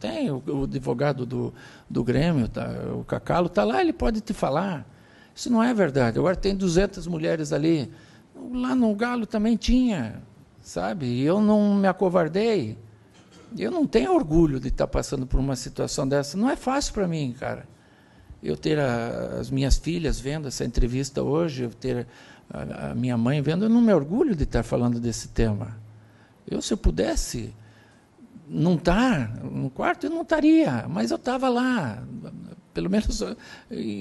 Tem, o, o advogado do, do Grêmio, tá, o Cacalo, está lá, ele pode te falar. Isso não é verdade. Agora tem 200 mulheres ali. Lá no Galo também tinha, sabe? E eu não me acovardei. Eu não tenho orgulho de estar tá passando por uma situação dessa. Não é fácil para mim, cara. Eu ter a, as minhas filhas vendo essa entrevista hoje, eu ter a, a minha mãe vendo, eu não me orgulho de estar tá falando desse tema. Eu, se eu pudesse não está no quarto, eu não estaria, mas eu estava lá, pelo menos eh,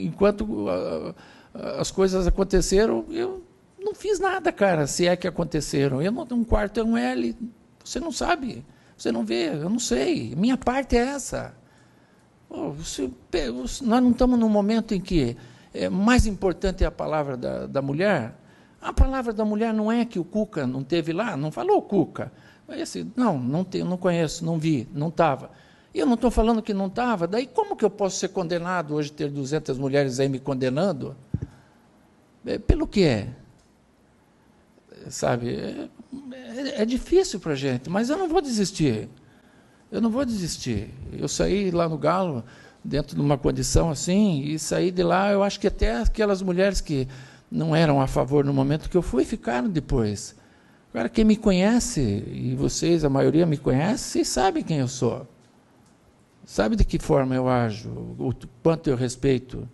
enquanto ah, ah, as coisas aconteceram, eu não fiz nada, cara, se é que aconteceram. Eu não, um quarto é um L, você não sabe, você não vê, eu não sei. Minha parte é essa. Oh, se, nós não estamos num momento em que é mais importante a palavra da, da mulher a palavra da mulher não é que o Cuca não teve lá, não falou Cuca. Esse, não, não, te, não conheço, não vi, não estava. Eu não estou falando que não estava, daí como que eu posso ser condenado hoje, ter 200 mulheres aí me condenando? É, pelo que é? Sabe, é, é, é difícil para a gente, mas eu não vou desistir. Eu não vou desistir. Eu saí lá no Galo, dentro de uma condição assim, e saí de lá, eu acho que até aquelas mulheres que não eram a favor no momento que eu fui, ficaram depois. Agora, quem me conhece, e vocês, a maioria me conhece, e sabem quem eu sou. Sabe de que forma eu ajo, o quanto eu respeito.